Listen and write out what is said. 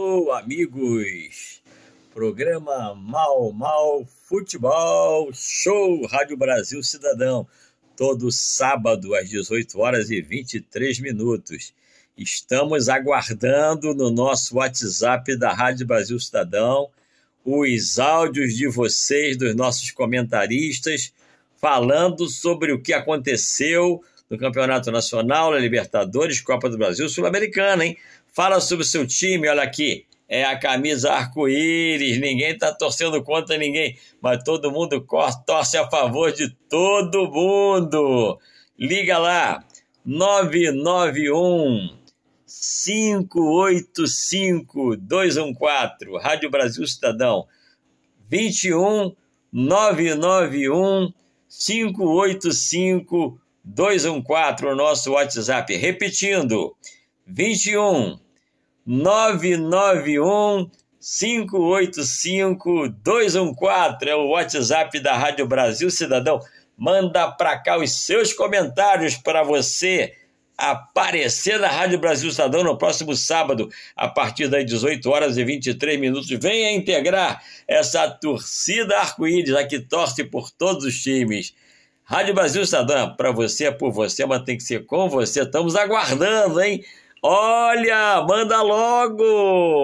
Alô, amigos! Programa Mal Mal Futebol Show Rádio Brasil Cidadão, todo sábado às 18 horas e 23 minutos. Estamos aguardando no nosso WhatsApp da Rádio Brasil Cidadão os áudios de vocês, dos nossos comentaristas, falando sobre o que aconteceu do Campeonato Nacional, na Libertadores, Copa do Brasil, Sul-Americana, hein? Fala sobre o seu time, olha aqui. É a camisa arco-íris, ninguém tá torcendo contra ninguém, mas todo mundo torce a favor de todo mundo. Liga lá, 991 585 214, Rádio Brasil Cidadão, 21 991 585 214, o nosso WhatsApp. Repetindo, 21 991 585 214 é o WhatsApp da Rádio Brasil Cidadão. Manda para cá os seus comentários para você aparecer na Rádio Brasil Cidadão no próximo sábado, a partir das 18 horas e 23 minutos. Venha integrar essa torcida arco-íris, a que torce por todos os times. Rádio Brasil Estadão, para você é por você, mas tem que ser com você. Estamos aguardando, hein? Olha, manda logo!